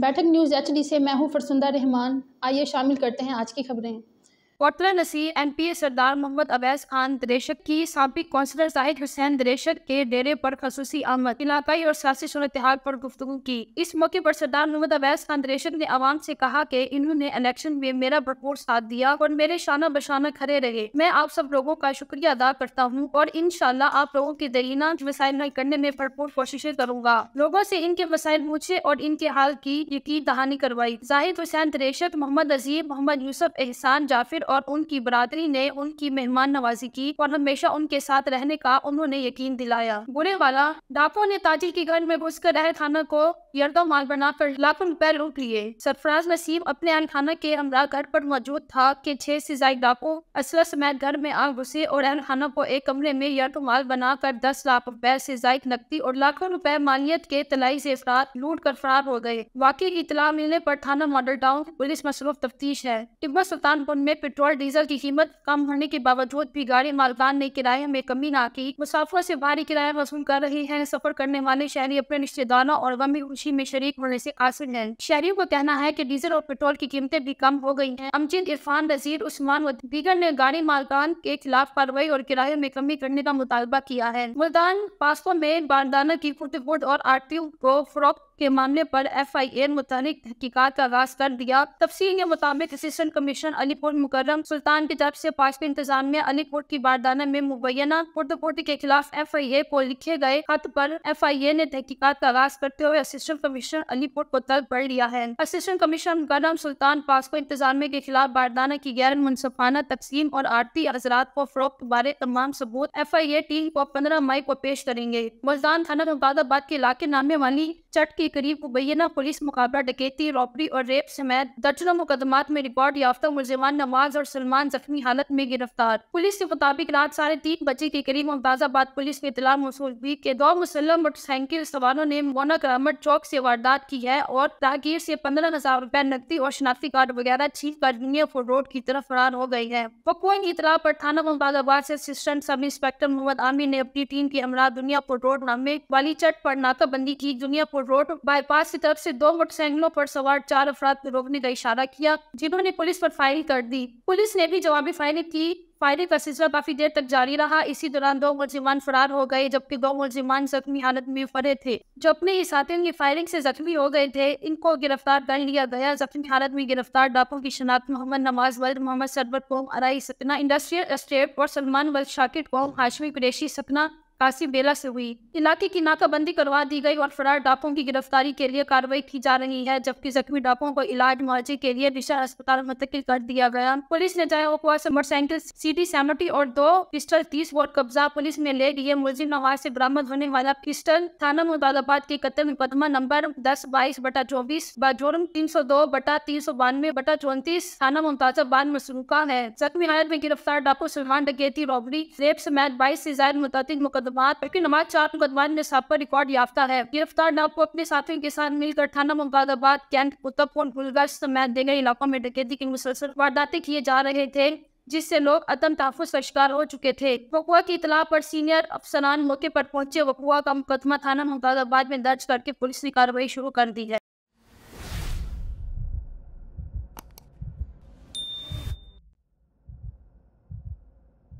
बैठक news H से मैं हूँ फरसुंदा रहमान आइए शामिल करते हैं आज की खबरें कोटला नसी N P A Sardar Mohammad Awais Khan दरेशक की सबक कौंसलर जाहिद हुसैन दरेशक के डेरे पर खसूसी आमद इलाकाई और सियासी सूरत पर गुफ्तु की इस मौके पर सरदार मोहम्मद अवैस खान दरेशक ने आवाम से कहा कि इन्होंने इलेक्शन में मेरा भरपूर साथ दिया और मेरे शाना बशाना खड़े रहे मैं आप सब लोगों का शुक्रिया अदा करता हूँ और इन आप लोगों के दरीना मसाइल हल करने में भरपूर कोशिशें करूँगा लोगों से इनके मसाइल पूछे और इनके हाल की यकीन दहानी करवाई जाहिद हुसैन दरेशक मोहम्मद अजीब मोहम्मद यूसुफ एहसान जाफिर और उनकी बरादरी ने उनकी मेहमान नवाजी की और हमेशा उनके साथ रहने का उन्होंने यकीन दिलाया बुरे वाला डाको ने ताजी के घर में घुसकर रह थाना को यरदा माल कर लाखों रुपए लूट लिए सरफराज नसीम अपने खाना के हमरा घर पर मौजूद था कि छह से जायद डाकू असला समेत घर में आग घुसे और खाना को एक कमरे में यर्दो माल बनाकर दस लाख रुपए से जायद नकदी और लाखों रुपए मालियत के तलाई से फरार लूट कर फरार हो गए वाकई की इतला मिलने पर थाना मॉडल टाउन पुलिस मसरूफ तफ्तीश है टिब्बा सुल्तानपुर में पेट्रोल डीजल की कीमत कम होने के बावजूद भी गाड़ी मालकान ने किराए में कमी ना की मुसाफरों से भारी किराया वसूल कर रही है सफर करने वाले शहरी अपने रिश्तेदारों और गमी एजेंसी में शरीक होने से आसिल है शहरियों को कहना है की डीजल और पेट्रोल की कीमतें भी कम हो गई है अमजिद इरफान नजीर उस्मान व दीगर ने गाड़ी मालदान के खिलाफ कार्रवाई और किराए में कमी करने का मुतालबा किया है मुल्तान पासपों में बारदाना की फुटफुट और आर को फरोख्त के मामले पर एफ आई ए मुतहरिक तहकीकत का आगाज कर दिया तफसील के मुताबिक असिस्टेंट कमीशन अलीपुर मुकर्रम सुल्तान की तरफ से इंतजाम में अलीपुर की बारदाना में मुबैना पुर्दपोर्टी के खिलाफ एफ आई ए को लिखे गए खत पर एफ आई ए ने तहकीकत का आगाज करते हुए असिस्टेंट कमिश्नर अलीपुर को तलब कर लिया है असिस्टेंट कमिश्नर मुकर्रम सुल्तान पासको इंतजाम के खिलाफ बारदाना की गैर मुनसफाना तकसीम और आरती हजरात को फरोख्त बारे तमाम सबूत एफ आई ए टीम को पंद्रह मई को पेश करेंगे मुल्तान थाना मुबादाबाद के इलाके नामे वाली चट के करीब मुबैना पुलिस मुकाबला डकैती रॉबरी और रेप समेत दर्जनों मुकदमा में रिकॉर्ड याफ्ता मुलजमान नवाज और सलमान जख्मी हालत में गिरफ्तार पुलिस के मुताबिक रात साढ़े तीन बजे के करीब मुमताजाबाद पुलिस के इतला मौसू भी के दो मुसलम मोटरसाइकिल सवारों ने मोना अहमद चौक ऐसी वारदात की है और तागीर ऐसी पंद्रह हजार रुपए नकदी और शनाख्ती कार्ड वगैरह छीन कर फोर रोड की तरफ फरार हो गयी है वकुआ इतला पर थाना मुमताजाबाद ऐसी assistant sub inspector Mohammad Aamir ने अपनी टीम की दुनिया दुनियापुर रोड नामे वाली चट आरोप नाकाबंदी की दुनियापुर रोड बाईपास की तरफ से दो मोटरसाइकिलों पर सवार चार अफराद को रोकने का इशारा किया जिन्होंने पुलिस पर फायरिंग कर दी पुलिस ने भी जवाबी फायरिंग की फायरिंग का सिलसिला काफी देर तक जारी रहा इसी दौरान दो मुलजिमान फरार हो गए जबकि दो मुलजिमान जख्मी हालत में फरे थे जो अपने ही साथियों की फायरिंग से जख्मी हो गए थे इनको गिरफ्तार कर लिया गया जख्मी हालत में गिरफ्तार डाकों की शनाख्त मोहम्मद नवाज वल्द मोहम्मद सरबर कोम अराई सतना इंडस्ट्रियल एस्टेट और सलमान वल्द शाकिर कोम हाशमी कुरेशी सतना कासिम बेला से हुई इलाके की नाकाबंदी करवा दी गई और फरार डाकों की गिरफ्तारी के लिए कार्रवाई की जा रही है जबकि जख्मी डापों को इलाज मुआवजे के लिए दिशा अस्पताल मुंतकिल कर दिया गया पुलिस ने जाए से मोटरसाइकिल सीटी सेमटी और दो पिस्टल तीस वोट कब्जा पुलिस ने ले लिए मुलजिम नवाज से बरामद होने वाला पिस्टल थाना मुरादाबाद के कतल मुकदमा नंबर दस बाईस बटा चौबीस बाजोरम तीन सौ दो बटा तीन सौ बानवे बटा चौंतीस थाना मुमताजाबाद में है जख्मी हालत में गिरफ्तार डाकू सुल्हान डकैती रॉबरी रेप समेत बाईस से जायद मुतातिक मुकदमा मुकदमा जबकि नमाज चार मुकदमा निसाब पर रिकॉर्ड याफ्ता है गिरफ्तार नाव को अपने साथियों के साथ मिलकर थाना मुबादाबाद कैंट कुतबपुर गुलगश समेत देगा इलाकों में डकैती की मुसलसल वारदातें किए जा रहे थे जिससे लोग अदम तहफ़ का शिकार हो चुके थे वकुआ की इतला पर सीनियर अफसरान मौके पर पहुंचे वकुआ का मुकदमा थाना मुबादाबाद में दर्ज करके पुलिस ने कार्रवाई शुरू कर दी है